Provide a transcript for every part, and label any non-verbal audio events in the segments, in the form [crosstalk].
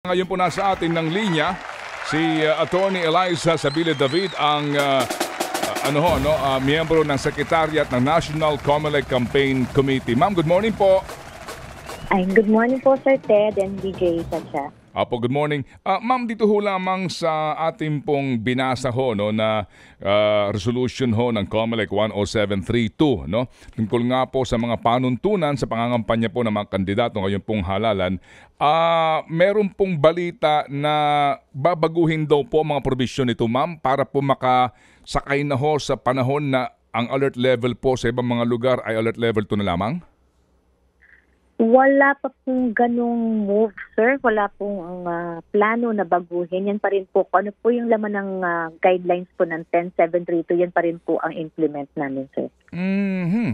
Ngayon po nasa atin ng linya si uh, Attorney Eliza Sabile David ang uh, uh, ano ho, no, uh, miyembro ng Sekretariat ng National COMELEC Campaign Committee. Ma'am, good morning po. Ay, good morning po Sir Ted and DJ Sacha. Apo, good morning. Uh, Ma'am, dito ho lamang sa ating pong binasa ho no, na uh, resolution ho ng COMELEC 10732. No? Tungkol nga po sa mga panuntunan sa pangangampanya po ng mga kandidato ngayon pong halalan, uh, meron pong balita na babaguhin daw po mga probisyon nito ma'am para po makasakay na ho sa panahon na ang alert level po sa ibang mga lugar ay alert level 2 na lamang? Wala pa pong ganong move, sir. Wala pong uh, plano na baguhin. Yan pa rin po. Ano po yung laman ng uh, guidelines po ng 10732, yan pa rin po ang implement namin, sir. Mm-hmm.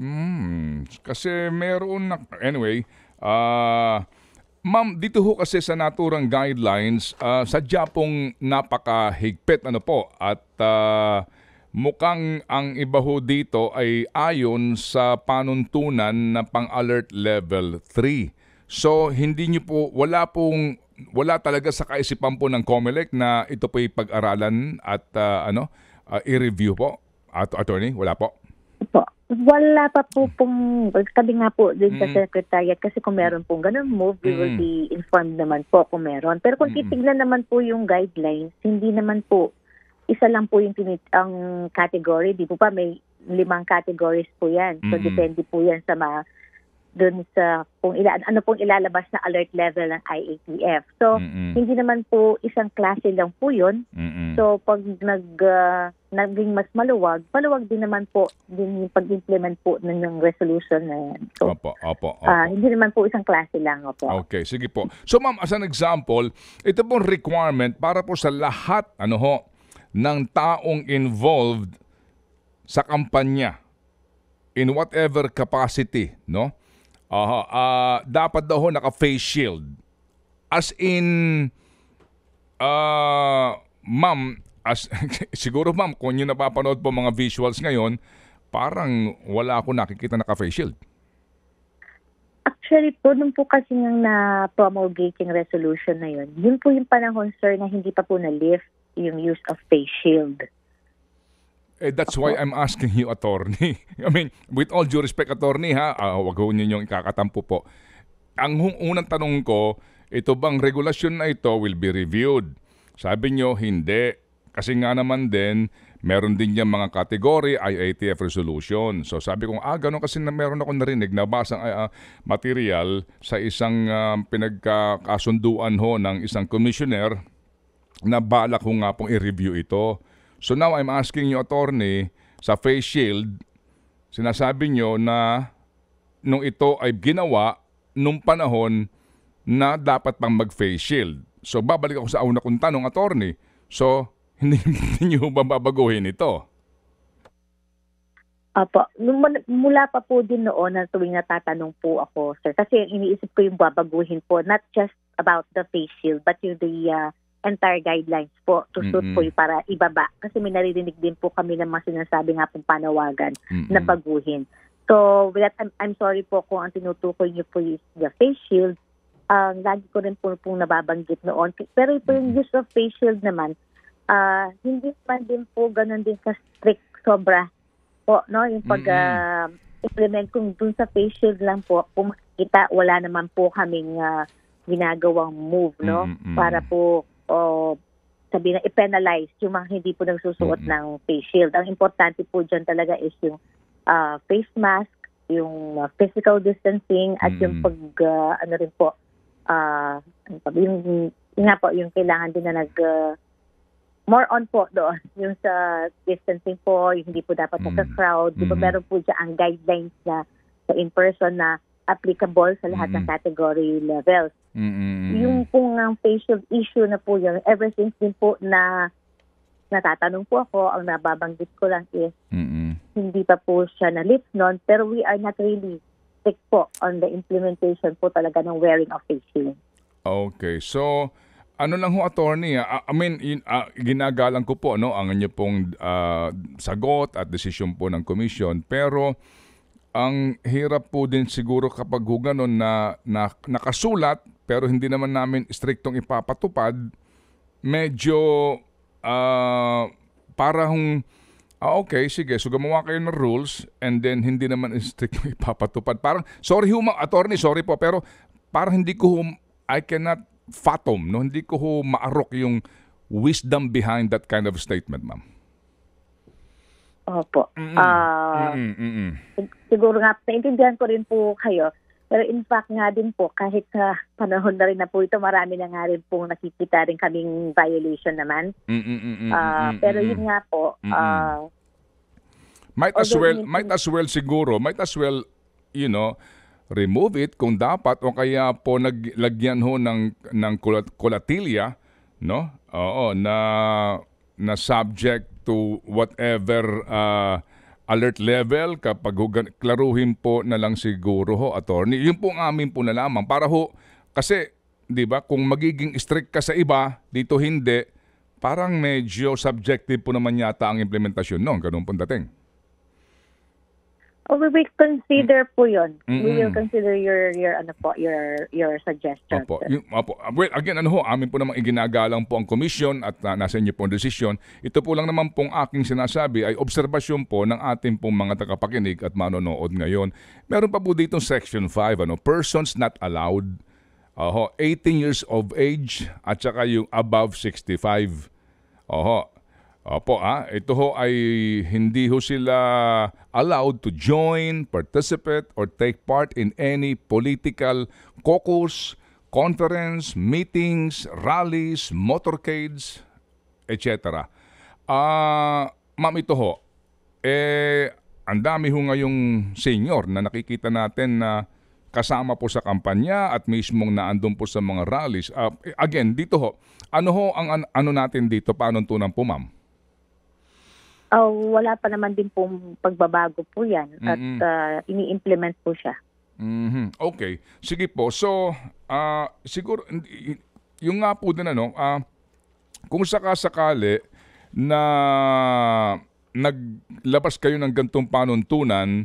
Mm, kasi meron na... Anyway, ah... Uh, Ma'am, dito ho kasi sa naturang guidelines, uh, sadya pong napakahigpit ano po at uh, Mukhang ang iba ho dito ay ayon sa panuntunan na pang-alert level 3. So hindi niyo po wala pong wala talaga sa kaisipan po ng COMELEC na ito po pag-aralan at uh, ano uh, i-review po. At attorney, wala po. Po. Wala pa po mm. pong, sabi nga po din sa mm. secretariat, kasi kung meron pong ganun move, we will mm. be informed naman po kung meron. Pero kung mm. titignan naman po yung guidelines, hindi naman po isa lang po yung tinit ang category, di po pa may limang categories po 'yan. So mm-hmm. depende po 'yan sa mga doon sa kung ila, ano pong ilalabas na alert level ng IATF. So mm-hmm. hindi naman po isang klase lang po 'yun. Mm-hmm. So pag nag uh, naging mas maluwag, maluwag din naman po din yung pag-implement po ng resolution na yan. So, opo, opo, opo. Uh, hindi naman po isang klase lang. Opo. Okay, sige po. So ma'am, as an example, ito pong requirement para po sa lahat, ano ho, ng taong involved sa kampanya in whatever capacity, no? Uh, uh, dapat daw ho naka-face shield. As in, uh, ma'am, as, [laughs] siguro ma'am, kung nyo napapanood po mga visuals ngayon, parang wala ako nakikita naka-face shield. Actually po, nung po kasi nang na-promulgating resolution na yun, yun po yung panahon, sir, na hindi pa po na-lift yung use of face shield. Eh, that's why I'm asking you, attorney. [laughs] I mean, with all due respect, attorney, ha, uh, wag ho ninyong ikakatampo po. Ang unang tanong ko, ito bang regulasyon na ito will be reviewed? Sabi nyo, hindi. Kasi nga naman din, meron din niya mga kategory, IATF resolution. So sabi ko, ah, ganun kasi na meron ako narinig, nabasang uh, ah, ah, material sa isang uh, pinagkasunduan ho ng isang commissioner na bala ko nga pong i-review ito. So now I'm asking you, attorney, sa face shield, sinasabi nyo na nung ito ay ginawa nung panahon na dapat pang mag-face shield. So babalik ako sa una kong tanong, attorney. So [laughs] hindi, hindi nyo ba babaguhin ito? Apo, mula pa po din noon na tuwing natatanong po ako, sir. Kasi iniisip ko yung babaguhin po, not just about the face shield, but yung the uh, entire guidelines po to po yung para ibaba. Kasi may naririnig din po kami ng mga sinasabi nga pong panawagan mm-hmm. na baguhin. So, with that, I'm, I'm sorry po kung ang tinutukoy niyo po is the face shield. Ang lagi ko rin po pong nababanggit noon. Pero ito yung use of face shield naman, uh, hindi man din po ganun din ka strict sobra po, no? Yung pag uh, implement kung dun sa face shield lang po, kung makikita, wala naman po kaming uh, ginagawang move, no? Mm-hmm. Para po o sabi na i-penalize yung mga hindi po nagsusuot mm-hmm. ng face shield. Ang importante po dyan talaga is yung uh, face mask, yung uh, physical distancing at mm-hmm. yung mm. pag uh, ano rin po uh, yung, yung nga po yung kailangan din na nag uh, more on po doon [laughs] yung sa distancing po, yung hindi po dapat mm-hmm. nagka-crowd. Di ba mm meron po dyan ang guidelines na sa in-person na applicable sa lahat mm-hmm. ng category levels. Mm-hmm. Yung pong ang facial issue na po yun, ever since din po na natatanong po ako, ang nababanggit ko lang is mm-hmm. hindi pa po siya na lift noon, pero we are not really strict po on the implementation po talaga ng wearing of face shield. Okay, so ano lang ho attorney, I, ah, ah, I mean in, uh, ah, ginagalang ko po no ang inyo pong uh, sagot at desisyon po ng commission pero ang hirap po din siguro kapag ho ganun na, na nakasulat pero hindi naman namin striktong ipapatupad, medyo uh, ah, para hong ah, okay, sige, so gumawa kayo ng rules and then hindi naman [laughs] strict ipapatupad. Parang, sorry ho, attorney, sorry po, pero parang hindi ko, I cannot fathom, no? hindi ko maarok yung wisdom behind that kind of statement, ma'am. Opo. Mm-mm. Uh, Mm-mm. Siguro nga, naintindihan ko rin po kayo. Pero in fact nga din po, kahit sa panahon na rin na po ito, marami na nga rin pong nakikita rin kaming violation naman. Mm-mm-mm-mm. Uh, ah, pero yun nga po, mm uh, might as well might as well siguro might as well you know remove it kung dapat o kaya po naglagyan ho ng ng kolatilya no oo na na subject to whatever uh, alert level kapag hugan, klaruhin po na lang siguro ho, attorney. Yun po ang amin po na lamang. Para ho, kasi, di ba, kung magiging strict ka sa iba, dito hindi, parang medyo subjective po naman yata ang implementasyon noon. Ganun po dating. Oh, we will consider mm. po 'yon. Mm-mm. We will consider your your ano po, your your suggestion. Opo. Yung, opo. Well, again ano ho, amin po namang iginagalang po ang commission at uh, nasa inyo po ang desisyon. Ito po lang naman pong aking sinasabi ay obserbasyon po ng ating pong mga tagapakinig at manonood ngayon. Meron pa po dito section 5 ano, persons not allowed. Oho, 18 years of age at saka yung above 65. Oho, Opo, ah, ito ho ay hindi ho sila allowed to join, participate, or take part in any political caucus, conference, meetings, rallies, motorcades, etc. Ah, ma'am, ito ho, eh, ang dami ho ngayong senior na nakikita natin na kasama po sa kampanya at mismong naandun po sa mga rallies. Uh, again, dito ho, ano ho ang an- ano natin dito, paano tunan po ma'am? Oh, wala pa naman din pong pagbabago po yan at mm-hmm. uh, ini-implement po siya. Mm-hmm. Okay. Sige po. So, uh, siguro, yung nga po din ano, uh, kung sakasakali na naglabas kayo ng gantong panuntunan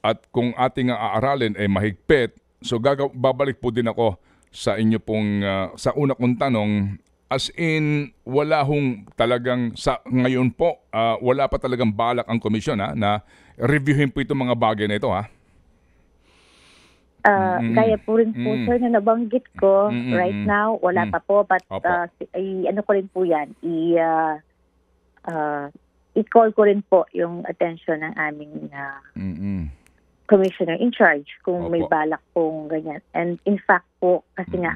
at kung ating aaralin ay mahigpit, so gagaw- babalik po din ako sa inyo pong, uh, sa una kong tanong, As in, wala hong talagang sa ngayon po, uh, wala pa talagang balak ang komisyon ha, na reviewin po itong mga bagay na ito ha. Uh, mm-hmm. po rin po, mm sir, na nabanggit ko mm right now, wala mm pa po. But Opo. uh, ah, i- ano ko rin po yan, i- uh, uh, i-call ko rin po yung attention ng aming uh, commissioner in charge kung Opo. may balak pong ganyan. And in fact po, kasi mm nga,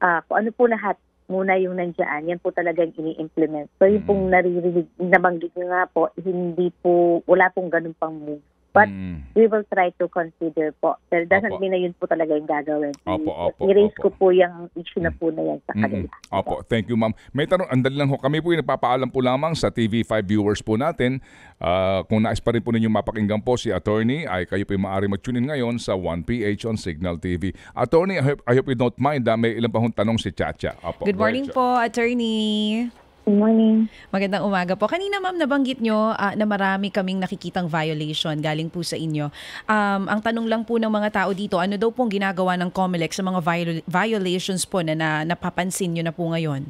uh, kung ano po lahat muna yung nandiyan. Yan po talagang ini-implement. So yung pong mm. naririnig, nabanggit nyo nga po, hindi po, wala pong ganun pang move But mm. we will try to consider po. Pero doesn't opo. mean na yun po talaga yung gagawin. Opo, opo, I-raise ko po yung issue na mm. po na yan sa kanila. Mm-hmm. Opo, thank you ma'am. May tanong, andali lang ho. Kami po yung nagpapaalam po lamang sa TV5 viewers po natin. Uh, kung nais pa rin po ninyo mapakinggan po si attorney, ay kayo po yung maaari mag-tune in ngayon sa 1PH on Signal TV. Attorney, I hope, I hope you don't mind. Ah, may ilang pa hong tanong si Chacha. Opo, Good morning right, po, attorney. Good morning. Magandang umaga po. Kanina ma'am nabanggit nyo uh, na marami kaming nakikitang violation galing po sa inyo. Um, ang tanong lang po ng mga tao dito, ano daw pong ginagawa ng COMELEC sa mga viol- violations po na, na napapansin nyo na po ngayon?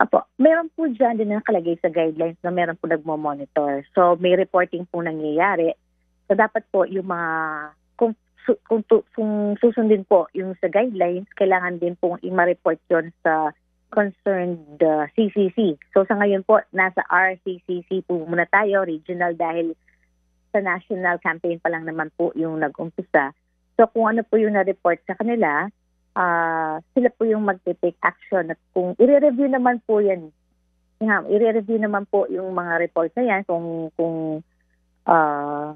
Apo, meron po dyan din nakalagay sa guidelines na meron po nagmo-monitor. So may reporting po nangyayari. So dapat po yung mga kung, kung, kung susundin po yung sa guidelines, kailangan din pong i-report yon sa concerned uh, CCC. So sa ngayon po, nasa RCCC po muna tayo, regional, dahil sa national campaign pa lang naman po yung nag-umpisa. So kung ano po yung na-report sa kanila, uh, sila po yung magte-take action. At kung i-review naman po yan, nga, i-review naman po yung mga reports na yan kung, kung uh,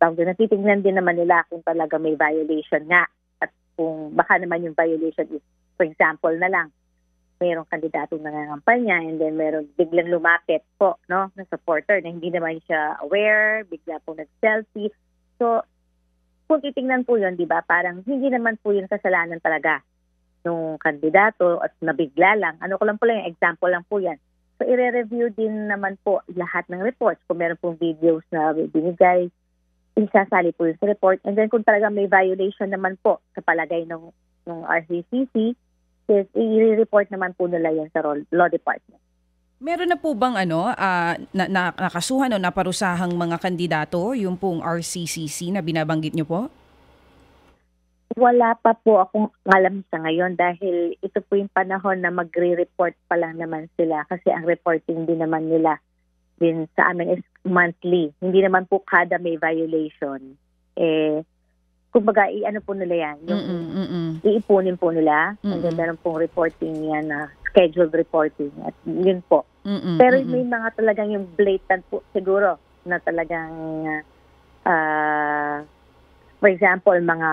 tawag doon, natitignan din naman nila kung talaga may violation nga at kung baka naman yung violation is, for example na lang, mayroong kandidatong nangangampanya and then meron biglang lumapit po no na supporter na hindi naman siya aware, bigla po nag-selfie. So kung titingnan po yun, 'di ba? Parang hindi naman po 'yun kasalanan talaga nung kandidato at nabigla lang. Ano ko lang po lang, example lang po 'yan. So ire-review din naman po lahat ng reports. Kung meron pong videos na binigay, isasali po yun sa report. And then kung talaga may violation naman po sa palagay ng, ng RCCC, cases, i-report naman po nila yan sa law department. Meron na po bang ano, uh, na, na, nakasuhan o naparusahang mga kandidato, yung pong RCCC na binabanggit nyo po? Wala pa po akong alam sa ngayon dahil ito po yung panahon na magre-report pa lang naman sila kasi ang reporting din naman nila din sa amin is monthly. Hindi naman po kada may violation. Eh, kumbaga, i-ano po nila yan. Yung, mm -mm, Iipunin po nila. Mm-mm. And then, meron pong reporting yan na scheduled reporting. At yun po. Mm-mm, Pero mm-mm. may mga talagang yung blatant po siguro na talagang, uh, for example, mga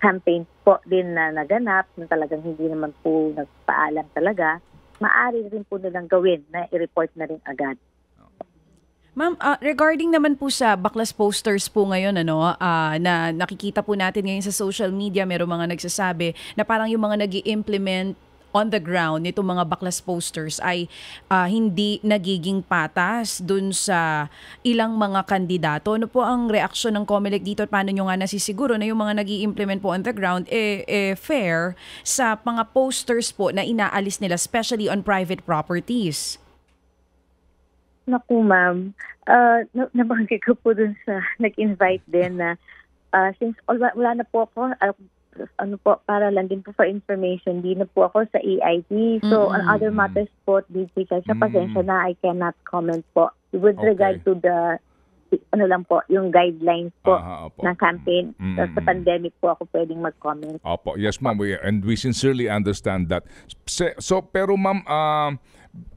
campaign po din na naganap na talagang hindi naman po nagpaalam talaga, maaari rin po nilang gawin na i-report na rin agad. Ma'am, uh, regarding naman po sa backlash posters po ngayon ano, uh, na nakikita po natin ngayon sa social media, merong mga nagsasabi na parang yung mga nag implement on the ground nitong mga baklas posters ay uh, hindi nagiging patas dun sa ilang mga kandidato. Ano po ang reaksyon ng COMELEC dito at paano nyo nga nasisiguro na yung mga nag implement po on the ground eh, eh, fair sa mga posters po na inaalis nila especially on private properties? Naku, ma'am. Uh, nabanggit ko po dun sa [laughs] nag-invite din na uh, since all, wala na po ako, uh, ano po, para lang din po for information, di na po ako sa AIT. So, mm-hmm. on other matters po, di po siya, mm-hmm. pasensya na, I cannot comment po. With okay. regard to the ano lang po, yung guidelines po Aha, opo. ng campaign. Mm-hmm. sa pandemic po ako pwedeng mag-comment. Opo. Yes, ma'am. We, and we sincerely understand that. So, pero ma'am, uh,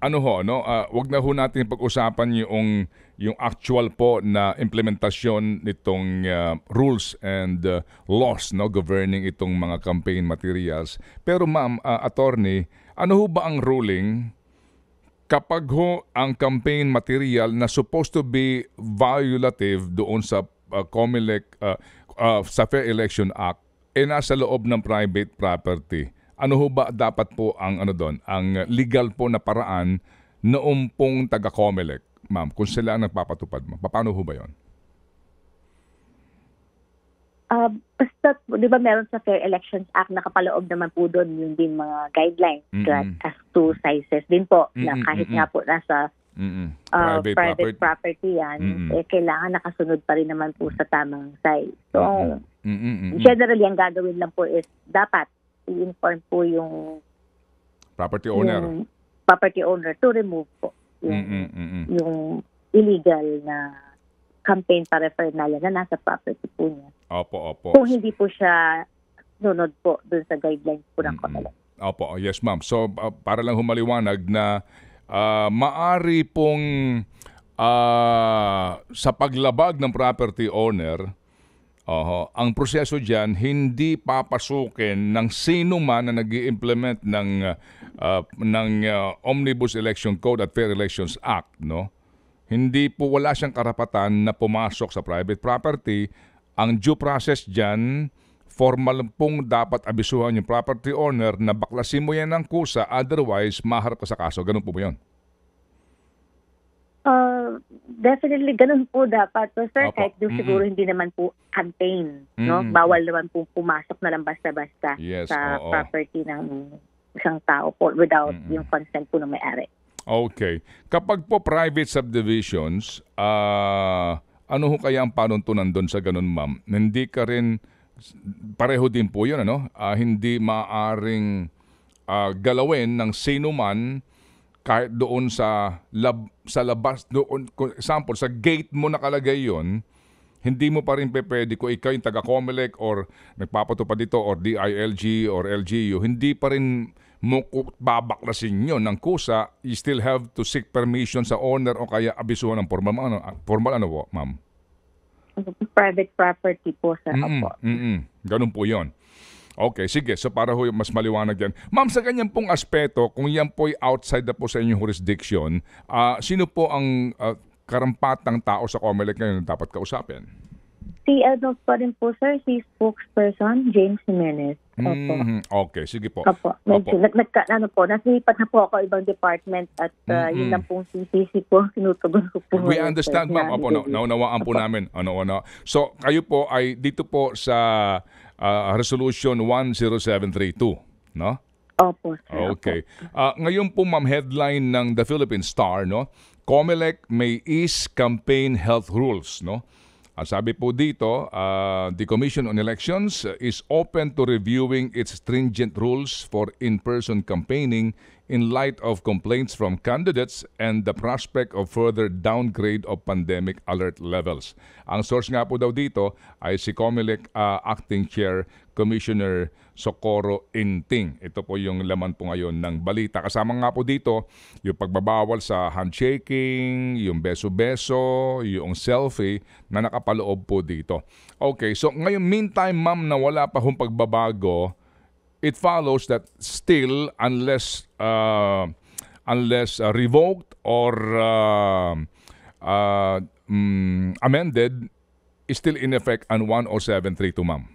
ano ho, no, uh, wag na ho natin pag-usapan yung yung actual po na implementasyon nitong uh, rules and uh, laws no governing itong mga campaign materials. Pero ma'am, uh, attorney, ano ho ba ang ruling kapag ho ang campaign material na supposed to be violative doon sa uh, COMELEC uh, uh, sa Fair Election Act eh nasa loob ng private property? ano ho ba dapat po ang ano doon, ang legal po na paraan noong pong taga-COMELEC, ma'am, kung sila ang nagpapatupad mo? Paano ho ba yon? Uh, ah, basta, di ba meron sa Fair Elections Act, nakapaloob naman po doon yung din mga guidelines mm-hmm. as to sizes din po, mm-hmm. na kahit nga po nasa Mm-mm. Uh, private, property. property yan, Mm-mm. eh kailangan nakasunod pa rin naman po sa tamang size. So, Mm-mm. generally, ang gagawin lang po is dapat i-inform po yung property owner yung property owner to remove po yung, mm, mm, mm, yung illegal na campaign para paraphernalia na nasa property po niya. Opo, opo. Kung hindi po siya nunod po dun sa guidelines po ng kamalan. Opo, oh, yes ma'am. So uh, para lang humaliwanag na uh, maari pong uh, sa paglabag ng property owner Oho. Ang proseso diyan hindi papasukin ng sino man na nag implement ng, uh, uh, ng uh, Omnibus Election Code at Fair Elections Act. No? Hindi po wala siyang karapatan na pumasok sa private property. Ang due process diyan formal pong dapat abisuhan yung property owner na baklasin mo yan ng kusa, otherwise maharap ka sa kaso. Ganun po ba yun? Uh, definitely, ganun po dapat. So, sir, Opo. kahit doon mm-hmm. siguro hindi naman po campaign. Mm-hmm. No? Bawal naman po pumasok na lang basta-basta yes, sa oo. property ng isang tao po without mm-hmm. yung consent po ng may-ari. Okay. Kapag po private subdivisions, uh, ano ho kaya ang panuntunan doon sa ganun, ma'am? Hindi ka rin, pareho din po yun, ano? Uh, hindi maaring uh, galawin ng sino man kahit doon sa lab, sa labas doon example sa gate mo nakalagay yon hindi mo pa rin pe pwede kung ikaw yung taga Comelec or nagpapatupad dito or DILG or LGU hindi pa rin mo babaklasin yon ng kusa you still have to seek permission sa owner o kaya abisuhan ng formal ano ah, formal ano po ma'am private property po sa mm-mm, Apo. Mm-mm. Ganun po yon. Okay, sige. So para ho mas maliwanag yan. Ma'am, sa ganyan pong aspeto, kung yan po ay outside na po sa inyong jurisdiction, uh, sino po ang uh, karampatang tao sa COMELEC ngayon na dapat kausapin? Si ano pa rin po sir, si spokesperson James Jimenez. Mm-hmm. Okay, sige po. Opo. Medyo, Nag, nagka, ano po, nasipat na po ako ibang department at uh, mm-hmm. yun lang pong CCC po, [laughs] tinutugon ko po. We understand ma'am. Opo, na, naunawaan po namin. Ano, ano. So, kayo po ay dito po sa uh, Resolution 10732, no? Opo, sir. Okay. Uh, ngayon po, ma'am, headline ng The Philippine Star, no? COMELEC may ease campaign health rules, no? Ang sabi po dito, uh, the Commission on Elections is open to reviewing its stringent rules for in-person campaigning in light of complaints from candidates and the prospect of further downgrade of pandemic alert levels. Ang source nga po daw dito ay si COMELEC uh, Acting Chair Commissioner Socorro Inting. Ito po yung laman po ngayon ng balita. Kasama nga po dito yung pagbabawal sa handshaking, yung beso-beso, yung selfie na nakapaloob po dito. Okay, so ngayon meantime ma'am na wala pa hong pagbabago it follows that still unless uh, unless uh, revoked or uh, uh, um, amended is still in effect on 10732 ma'am.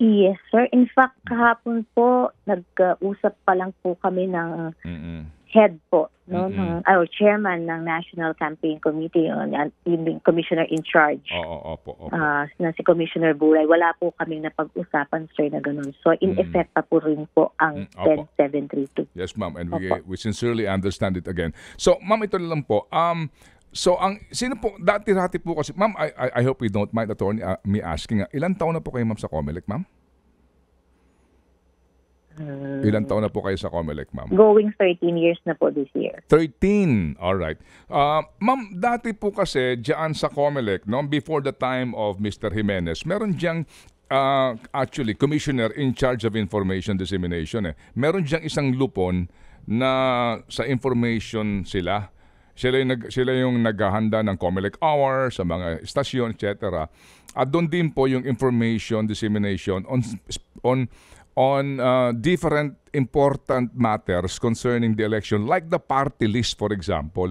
Yes sir. In fact kahapon po nag-usap pa lang po kami ng Mm-mm head po no mm-hmm. ng or chairman ng National Campaign Committee yun, yung commissioner in charge. Oo, opo, opo. Uh, na si Commissioner Buray, wala po kaming napag-usapan sir na ganun. So in mm-hmm. effect pa po rin po ang mm-hmm. 10732. Yes ma'am and opo. we, we sincerely understand it again. So ma'am ito lang po. Um So ang sino po dati-dati po kasi ma'am I, I, I hope you don't mind attorney uh, me asking uh, ilan taon na po kayo ma'am sa COMELEC ma'am? Mm. Ilan taon na po kayo sa Comelec, ma'am? Going 13 years na po this year. 13. All right. Uh, ma'am, dati po kasi diyan sa Comelec, no, before the time of Mr. Jimenez, meron diyang uh, actually commissioner in charge of information dissemination eh. Meron diyang isang lupon na sa information sila sila yung, sila yung naghahanda ng Comelec Hour sa mga estasyon, etc. At doon din po yung information dissemination on, on on uh, different important matters concerning the election, like the party list, for example.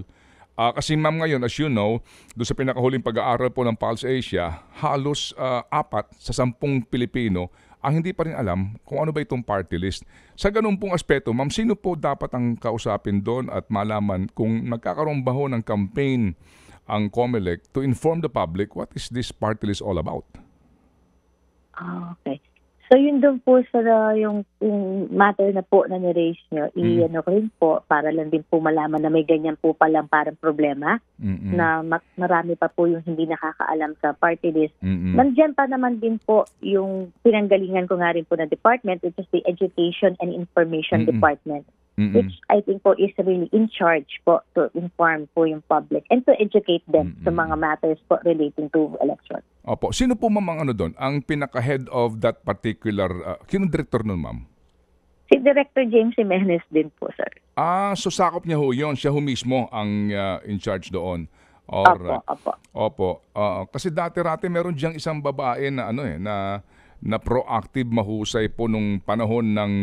Uh, kasi ma'am ngayon, as you know, do sa pinakahuling pag-aaral po ng Pulse Asia, halos uh, apat sa sampung Pilipino ang hindi pa rin alam kung ano ba itong party list. Sa ganun pong aspeto, ma'am, sino po dapat ang kausapin doon at malaman kung nagkakaroon ba ho ng campaign ang COMELEC to inform the public what is this party list all about? Ah, okay. So yun doon po sa uh, yung, yung matter na po na ni-raise nyo, mm. i-ano ko rin po, para lang din po malaman na may ganyan po palang parang problema Mm-mm. na ma- marami pa po yung hindi nakakaalam sa party list. Mm-mm. Nandiyan pa naman din po yung pinanggalingan ko nga rin po na department which is the Education and Information Mm-mm. Department. Mm-mm. which I think po is really in charge po to inform po yung public and to educate them Mm-mm. sa mga matters po relating to election. Opo. Sino po ma'am ang ano doon? Ang pinaka-head of that particular, uh, sino director nun ma'am? Si Director James Jimenez din po, sir. Ah, so sakop niya ho yun. Siya ho mismo ang uh, in charge doon. Or, Opo, opo. Opo. Oo, ah, kasi dati-rati meron diyang isang babae na ano eh, na na proactive mahusay po nung panahon ng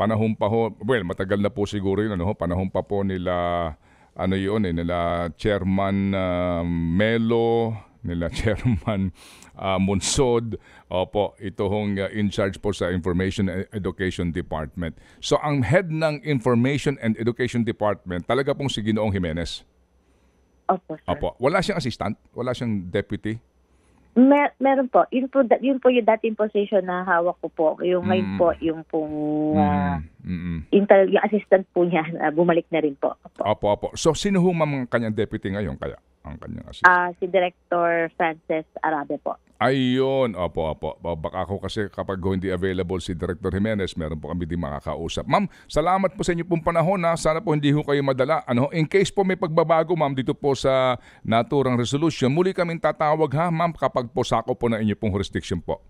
Panahon pa ho, well, matagal na po siguro yun, ano ho, panahon pa po nila, ano yun eh, nila Chairman uh, Melo, nila [laughs] Chairman uh, Monsod. Opo, ito hong uh, in charge po sa Information and Education Department. So ang head ng Information and Education Department talaga pong si Ginoong Jimenez. Opo, sir. Opo. Wala siyang assistant? Wala siyang deputy? Mer- meron po. Yun po, yun po yung dating position na hawak ko po. Yung ngayon mm. po, yung pong ah, Mm. Mm-mm. Yung, yung assistant po niya, uh, [laughs] bumalik na rin po. Opo, opo. So, sino ho ma'am kanyang deputy ngayon kaya? Ang kanyang assistant? Uh, si Director Francis Arabe po. Ayun, opo, opo. Baka ako kasi kapag hindi available si Director Jimenez, meron po kami din makakausap. Ma'am, salamat po sa inyo pong panahon. Ha. Sana po hindi ho kayo madala. Ano, in case po may pagbabago, ma'am, dito po sa naturang resolution, muli kami tatawag ha, ma'am, kapag po sako po na inyo pong jurisdiction po.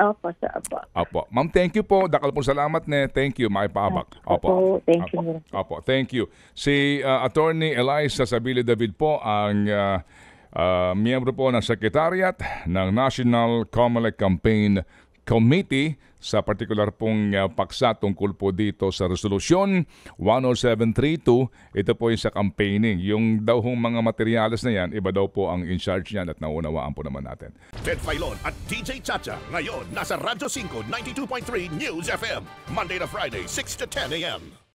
Opo, sir. Opo. Opo. Ma'am, thank you po. Dakal po salamat ne. Thank you, makipaabak. Opo. Opo. Thank Opo. you. Opo. Thank you. Si uh, Attorney Eliza Sabili David po ang uh, uh, miyembro po ng Secretariat ng National COMELEC Campaign Committee sa partikular pong uh, paksa tungkol po dito sa resolusyon 10732. Ito po yung sa campaigning. Yung daw hong mga materyales na yan, iba daw po ang in charge niyan at naunawaan po naman natin. Ted Filon at DJ Chacha ngayon nasa Radyo 5 92.3 News FM Monday to Friday 6 to 10 a.m.